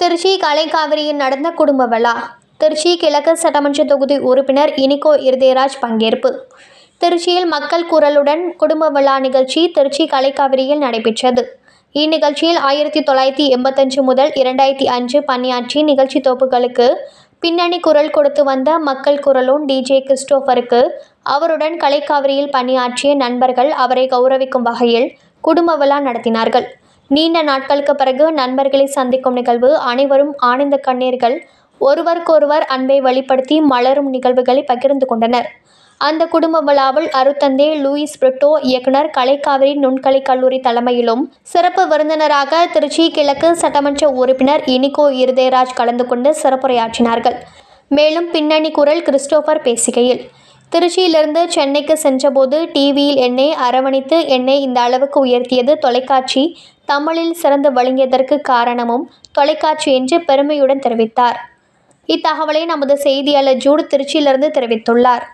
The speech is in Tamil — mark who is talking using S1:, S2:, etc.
S1: திருச்சி கலைக்காவிரியில் நடந்த குடும்ப விழா திருச்சி கிழக்கு சட்டமன்ற தொகுதி உறுப்பினர் இனிகோ இருதயராஜ் பங்கேற்பு திருச்சியில் மக்கள் குரலுடன் குடும்ப விழா நிகழ்ச்சி திருச்சி கலைக்காவிரியில் நடைபெற்றது இந்நிகழ்ச்சியில் ஆயிரத்தி தொள்ளாயிரத்தி எண்பத்தஞ்சு முதல் இரண்டாயிரத்தி அஞ்சு பணியாற்றி நிகழ்ச்சி தொகுப்புகளுக்கு பின்னணி குரல் கொடுத்து வந்த மக்கள் குரலும் டிஜே கிறிஸ்டோஃபருக்கு அவருடன் கலைக்காவிரியில் பணியாற்றிய நண்பர்கள் அவரை கௌரவிக்கும் வகையில் குடும்ப விழா நடத்தினார்கள் நீண்ட நாட்களுக்கு பிறகு நண்பர்களை சந்திக்கும் நிகழ்வு அனைவரும் ஆனந்த கண்ணீர்கள் ஒருவருக்கொருவர் அன்பை வெளிப்படுத்தி மலரும் நிகழ்வுகளை பகிர்ந்து கொண்டனர் அந்த குடும்ப விழாவில் அருத்தந்தே லூயிஸ் பிரிட்டோ இயக்குனர் கலைக்காவிரி நுண்கலை கல்லூரி தலைமையிலும் சிறப்பு விருந்தினராக திருச்சி கிழக்கு சட்டமன்ற உறுப்பினர் இனிகோ இருதயராஜ் கலந்து கொண்டு சிறப்புரையாற்றினார்கள் மேலும் பின்னணி குரல் கிறிஸ்டோபர் பேசுகையில் திருச்சியிலிருந்து சென்னைக்கு சென்றபோது டிவியில் என்னை அரவணைத்து என்னை இந்த அளவுக்கு உயர்த்தியது தொலைக்காட்சி தமிழில் சிறந்து வழங்கியதற்கு காரணமும் தொலைக்காட்சி என்று பெருமையுடன் தெரிவித்தார் இத்தகவலை நமது செய்தியாளர் ஜூடு திருச்சியிலிருந்து தெரிவித்துள்ளார்